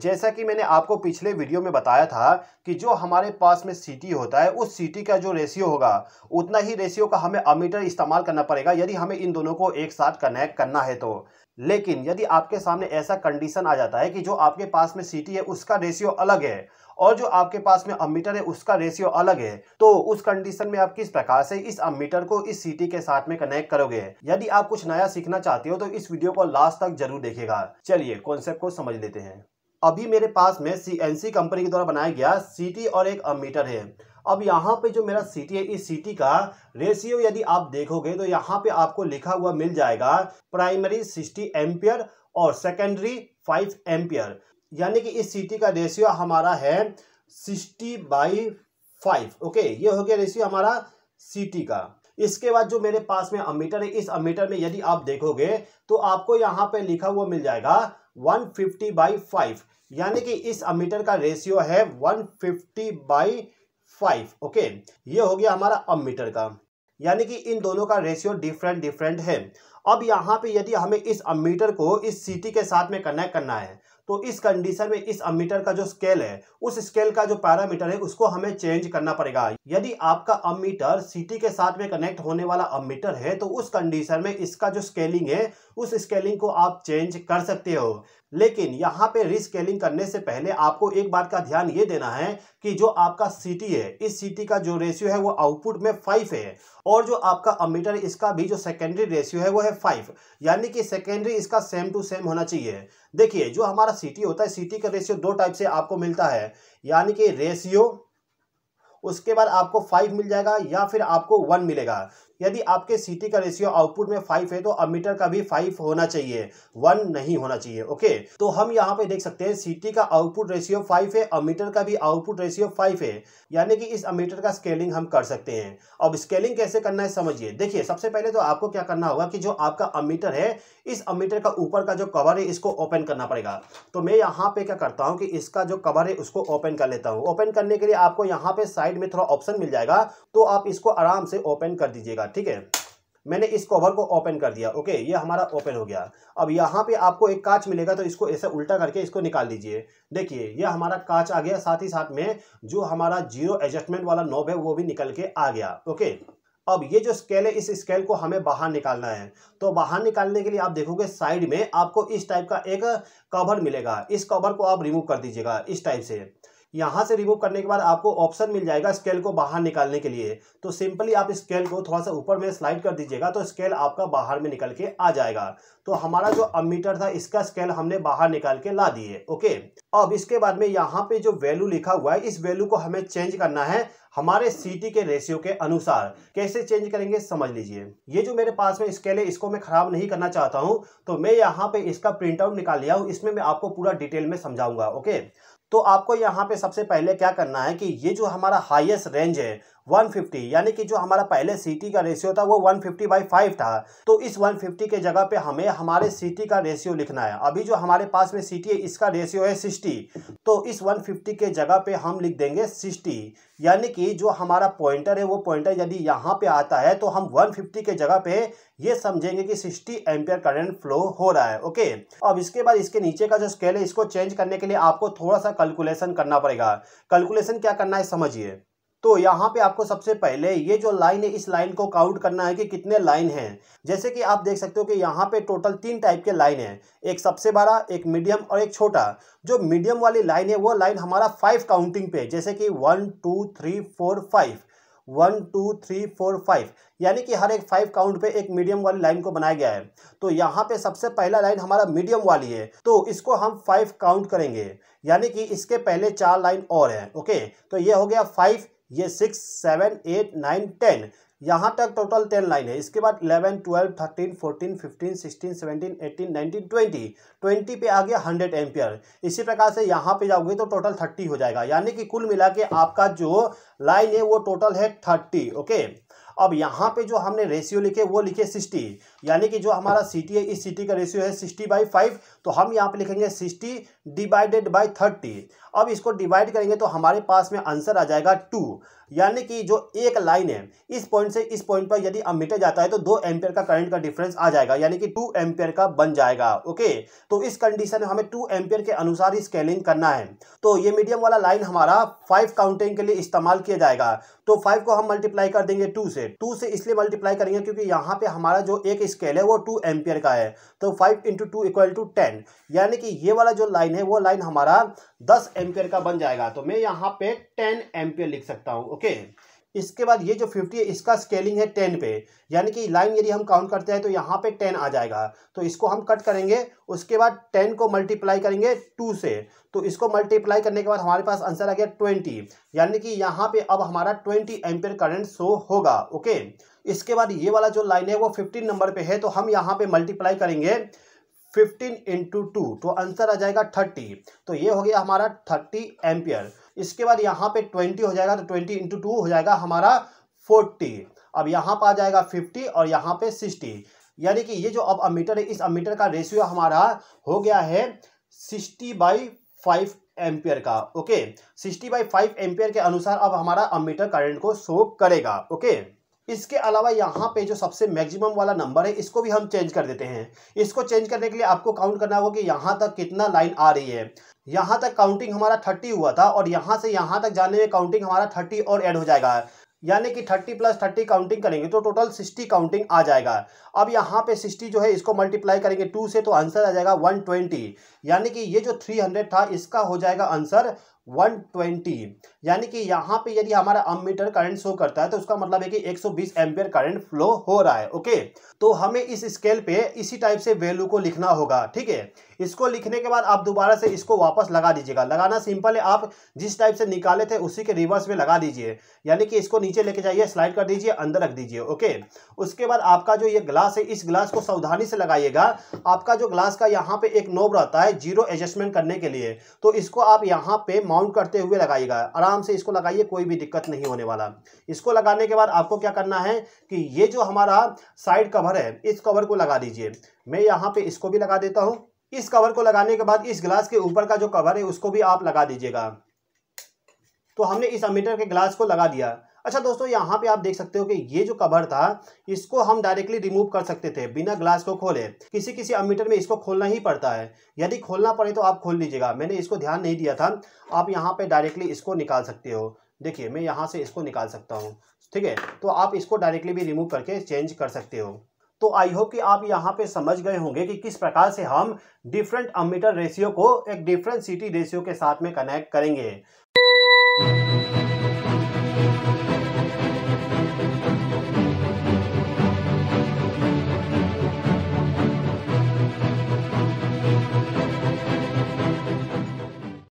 जैसा कि मैंने आपको पिछले वीडियो में बताया था कि जो हमारे पास में सीटी होता है उस सीटी का जो रेशियो होगा उतना ही रेशियो का हमें अमीटर इस्तेमाल करना पड़ेगा यदि हमें इन दोनों को एक साथ कनेक्ट करना है तो लेकिन यदि आपके सामने ऐसा कंडीशन आ जाता है कि जो आपके पास में सीटी है उसका रेशियो अलग है और जो आपके पास में अमीटर है उसका रेशियो अलग है तो उस कंडीशन में आप किस प्रकार से इस अमीटर को इस सीटी के साथ में कनेक्ट करोगे यदि आप कुछ नया सीखना चाहते हो तो इस वीडियो को लास्ट तक जरूर देखेगा चलिए कॉन्सेप्ट को समझ लेते हैं अभी मेरे पास में सी एन सी कंपनी के द्वारा बनाया गया सीटी और एक अमीटर है अब यहाँ पे जो मेरा सीटी है इस सीटी का रेशियो यदि आप देखोगे तो यहाँ पे आपको लिखा हुआ मिल जाएगा प्राइमरी सिक्सटी एम्पियर और सेकेंडरी फाइव एम्पियर यानी कि इस सीटी का रेशियो हमारा है सिक्सटी बाई फाइव ओके ये हो गया रेशियो हमारा सीटी का इसके बाद जो मेरे पास में अमीटर है इस अमीटर में यदि आप देखोगे तो आपको यहाँ पे लिखा हुआ मिल जाएगा वन फिफ्टी बाई फाइव यानी कि इस अमीटर का रेशियो है one fifty by five okay ये हो गया हमारा अमीटर का यानी कि इन दोनों का रेशियो डिफरेंट डिफरेंट है अब यहाँ पे यदि हमें इस अमीटर को इस सिटी के साथ में कनेक्ट करना है तो इस कंडीशन में इस अमीटर का जो स्केल है उस स्केल का जो पैरामीटर है उसको हमें चेंज करना पड़ेगा यदि आपका अमीटर सिटी के साथ में कनेक्ट होने वाला अमीटर है तो उस कंडीशन में इसका जो स्केलिंग है उस स्केलिंग को आप चेंज कर सकते हो लेकिन यहाँ पे रिस्केलिंग करने से पहले आपको एक बात का ध्यान ये देना है कि जो आपका सीटी है इस सीटी का जो रेशियो है वो आउटपुट में फाइव है और जो आपका अमीटर इसका भी जो सेकेंडरी रेशियो है वो है फाइव यानी कि सेकेंडरी इसका सेम टू सेम होना चाहिए देखिए जो हमारा सीटी होता है सीटी का रेशियो दो टाइप से आपको मिलता है यानी कि रेशियो उसके बाद आपको फाइव मिल जाएगा या फिर आपको वन मिलेगा यदि आपके सीटी का रेशियो आउटपुट में फाइव है तो अमीटर का भी फाइव होना चाहिए वन नहीं होना चाहिए ओके तो हम यहाँ पे देख सकते हैं सीटी का आउटपुट रेशियो फाइव है अमीटर का भी आउटपुट रेशियो फाइव है यानी कि इस अमीटर का स्केलिंग हम कर सकते हैं अब स्केलिंग कैसे करना है समझिए देखिए सबसे पहले तो आपको क्या करना होगा कि जो आपका अमीटर है इस अमीटर का ऊपर का जो कवर है इसको ओपन करना पड़ेगा तो मैं यहाँ पे क्या करता हूँ कि इसका जो कवर है उसको ओपन कर लेता हूँ ओपन करने के लिए आपको यहाँ पे साइड में थोड़ा ऑप्शन मिल जाएगा तो आप इसको आराम से ओपन कर दीजिएगा जाएगा ठीक है मैंने इस कवर को ओपन कर दिया ओके ये हमारा ओपन हो गया अब यहाँ पे आपको एक कांच मिलेगा तो इसको ऐसे उल्टा करके इसको निकाल दीजिए देखिए ये हमारा कांच आ गया साथ ही साथ में जो हमारा जीरो एडजस्टमेंट वाला नॉब है वो भी निकल के आ गया ओके अब ये जो स्केल है इस स्केल को हमें बाहर निकालना है तो बाहर निकालने के लिए आप देखोगे साइड में आपको इस टाइप का एक कवर मिलेगा इस कवर को आप रिमूव कर दीजिएगा इस टाइप से यहां से रिमूव करने के बाद आपको ऑप्शन मिल जाएगा स्केल को बाहर निकालने के लिए तो सिंपली आप स्केल को थोड़ा सा ऊपर में स्लाइड कर दीजिएगा तो स्केल आपका बाहर में निकल के आ जाएगा तो हमारा जो अमीटर था इसका स्केल हमने बाहर निकाल के ला दिए ओके अब इसके बाद में यहाँ पे जो वैल्यू लिखा हुआ है इस वैल्यू को हमें चेंज करना है हमारे सीटी के रेशियो के अनुसार कैसे चेंज करेंगे समझ लीजिए ये जो मेरे पास में स्केल है इसको मैं खराब नहीं करना चाहता हूँ तो मैं यहाँ पे इसका प्रिंट आउट निकाल लिया हूँ इसमें मैं आपको पूरा डिटेल में समझाऊंगा ओके तो आपको यहाँ पे सबसे पहले क्या करना है कि ये जो हमारा हाईएस्ट रेंज है 150 यानी कि जो हमारा पहले सीटी का रेशियो था वो 150 फिफ्टी बाई फाइव था तो इस 150 के जगह पे हमें हमारे सीटी का रेशियो लिखना है अभी जो हमारे पास में सीटी है इसका रेशियो है 60 तो इस 150 के जगह पे हम लिख देंगे 60 यानी कि जो हमारा पॉइंटर है वो पॉइंटर यदि यहाँ पे आता है तो हम 150 के जगह पे ये समझेंगे कि 60 एम्पियर करंट फ्लो हो रहा है ओके अब इसके बाद इसके नीचे का जो स्केल है इसको चेंज करने के लिए आपको थोड़ा सा कैलकुलेशन करना पड़ेगा कैलकुलेशन क्या करना है समझिए तो यहाँ पे आपको सबसे पहले ये जो लाइन है इस लाइन को काउंट करना है कि कितने लाइन हैं जैसे कि आप देख सकते हो कि यहाँ पे टोटल तीन टाइप के लाइन हैं एक सबसे बड़ा एक मीडियम और एक छोटा जो मीडियम वाली लाइन है वो लाइन हमारा फाइव काउंटिंग पे जैसे कि one two three four five one two three four five यानी कि हर एक फाइव काउंट पे एक मीडियम वाली लाइन को बनाया गया है तो यहाँ पे सबसे पहला लाइन हमारा मीडियम वाली है तो इसको हम फाइव काउंट करेंगे यानी कि इसके पहले चार लाइन और हैं ओके तो ये हो गया फाइव ये six seven eight nine ten यहाँ तक टोटल टेन लाइन है इसके बाद eleven twelve thirteen fourteen fifteen sixteen seventeen eighteen nineteen twenty twenty पे आ गया हंड्रेड एम्पियर इसी प्रकार से यहाँ पे जाओगे तो टोटल थर्टी हो जाएगा यानी कि कुल मिला के आपका जो लाइन है वो टोटल है थर्टी ओके अब यहाँ पे जो हमने रेशियो लिखे वो लिखे सिक्सटी यानी कि जो हमारा सिटी है इस सिटी का रेशियो है सिक्सटी बाई फाइव तो हम यहाँ पे लिखेंगे सिक्सटी डिवाइडेड बाई थर्टी अब इसको डिवाइड करेंगे तो हमारे पास में आंसर आ जाएगा टू यानी कि जो एक लाइन है इस पॉइंट से इस पॉइंट पर यदि मीटर जाता है तो दो एम्पेयर का करंट का डिफरेंस आ जाएगा यानी कि टू एम्पेयर का बन जाएगा ओके तो इस कंडीशन में हमें टू एम्पेयर के अनुसार ही स्केलिंग करना है तो ये मीडियम वाला लाइन हमारा फाइव काउंटिंग के लिए इस्तेमाल किया जाएगा तो फाइव को हम मल्टीप्लाई कर देंगे टू से टू से इसलिए मल्टीप्लाई करेंगे क्योंकि यहाँ पे हमारा जो एक स्केल है वो टू एम्पेयर का है तो five into two equal to ten यानी कि ये वाला जो लाइन है वो लाइन हमारा दस एम्पियर का बन जाएगा तो मैं यहाँ पे टेन एम्पियर लिख सकता हूँ ओके इसके बाद ये जो फिफ्टी है इसका स्केलिंग है टेन पे यानी कि लाइन यदि हम काउंट करते हैं तो यहाँ पे टेन आ जाएगा तो इसको हम कट करेंगे उसके बाद टेन को मल्टीप्लाई करेंगे टू से तो इसको मल्टीप्लाई करने के बाद हमारे पास आंसर आ गया ट्वेंटी यानी कि यहाँ पे अब हमारा ट्वेंटी एम्पियर करंट शो होगा ओके इसके बाद ये वाला जो लाइन है वो फिफ्टीन नंबर पे है तो हम यहाँ पे मल्टीप्लाई करेंगे फिफ्टीन इंटू टू तो आंसर आ जाएगा थर्टी तो ये हो गया हमारा थर्टी एम्पियर इसके बाद यहाँ पे ट्वेंटी हो जाएगा तो ट्वेंटी इंटू टू हो जाएगा हमारा फोर्टी अब यहाँ पर आ जाएगा फिफ्टी और यहाँ पे सिक्सटी यानी कि ये जो अब अमीटर है इस अमीटर का रेशियो हमारा हो गया है सिक्सटी बाई फाइव एम्पियर का okay sixty by five ampere के अनुसार अब हमारा अमीटर करंट को शो करेगा ओके इसके अलावा यहाँ पे जो सबसे मैक्सिमम वाला नंबर है इसको भी हम चेंज कर देते हैं इसको चेंज करने के लिए आपको काउंट करना होगा कि यहाँ तक कितना लाइन आ रही है यहाँ तक काउंटिंग हमारा थर्टी हुआ था और यहाँ से यहाँ तक जाने में काउंटिंग हमारा थर्टी और ऐड हो जाएगा यानी कि थर्टी प्लस थर्टी काउंटिंग करेंगे तो टोटल सिक्सटी काउंटिंग आ जाएगा अब यहाँ पे सिक्सटी जो है इसको मल्टीप्लाई करेंगे टू से तो आंसर आ जाएगा वन ट्वेंटी यानी कि ये जो थ्री हंड्रेड था इसका हो जाएगा आंसर 120 यानी कि यहाँ पे यदि हमारा अमीटर करंट शो करता है तो उसका मतलब है कि 120 सौ एम्पियर करंट फ्लो हो रहा है ओके तो हमें इस स्केल पे इसी टाइप से वैल्यू को लिखना होगा ठीक है इसको लिखने के बाद आप दोबारा से इसको वापस लगा दीजिएगा लगाना सिंपल है आप जिस टाइप से निकाले थे उसी के रिवर्स में लगा दीजिए यानी कि इसको नीचे लेके जाइए स्लाइड कर दीजिए अंदर रख दीजिए ओके उसके बाद आपका जो ये ग्लास है इस ग्लास को सावधानी से लगाइएगा आपका जो ग्लास का यहाँ पे एक नोब रहता है जीरो एडजस्टमेंट करने के लिए तो इसको आप यहाँ पे माउंट करते हुए लगाइएगा आराम से इसको लगाइए कोई भी दिक्कत नहीं होने वाला इसको लगाने के बाद आपको क्या करना है कि ये जो हमारा साइड कवर है इस कवर को लगा दीजिए मैं यहाँ पे इसको भी लगा देता हूँ इस कवर को लगाने के बाद इस ग्लास के ऊपर का जो कवर है उसको भी आप लगा दीजिएगा तो हमने इस अमीटर के ग्लास को लगा दिया अच्छा दोस्तों यहाँ पे आप देख सकते हो कि ये जो कवर था इसको हम डायरेक्टली रिमूव कर सकते थे बिना ग्लास को खोले किसी किसी अमीटर में इसको खोलना ही पड़ता है यदि खोलना पड़े तो आप खोल लीजिएगा मैंने इसको ध्यान नहीं दिया था आप यहाँ पे डायरेक्टली इसको निकाल सकते हो देखिए मैं यहाँ से इसको निकाल सकता हूँ ठीक है तो आप इसको डायरेक्टली भी रिमूव करके चेंज कर सकते हो तो आई होप कि आप यहाँ पे समझ गए होंगे कि किस प्रकार से हम डिफरेंट अमीटर रेशियो को एक डिफरेंट सिटी रेशियो के साथ में कनेक्ट करेंगे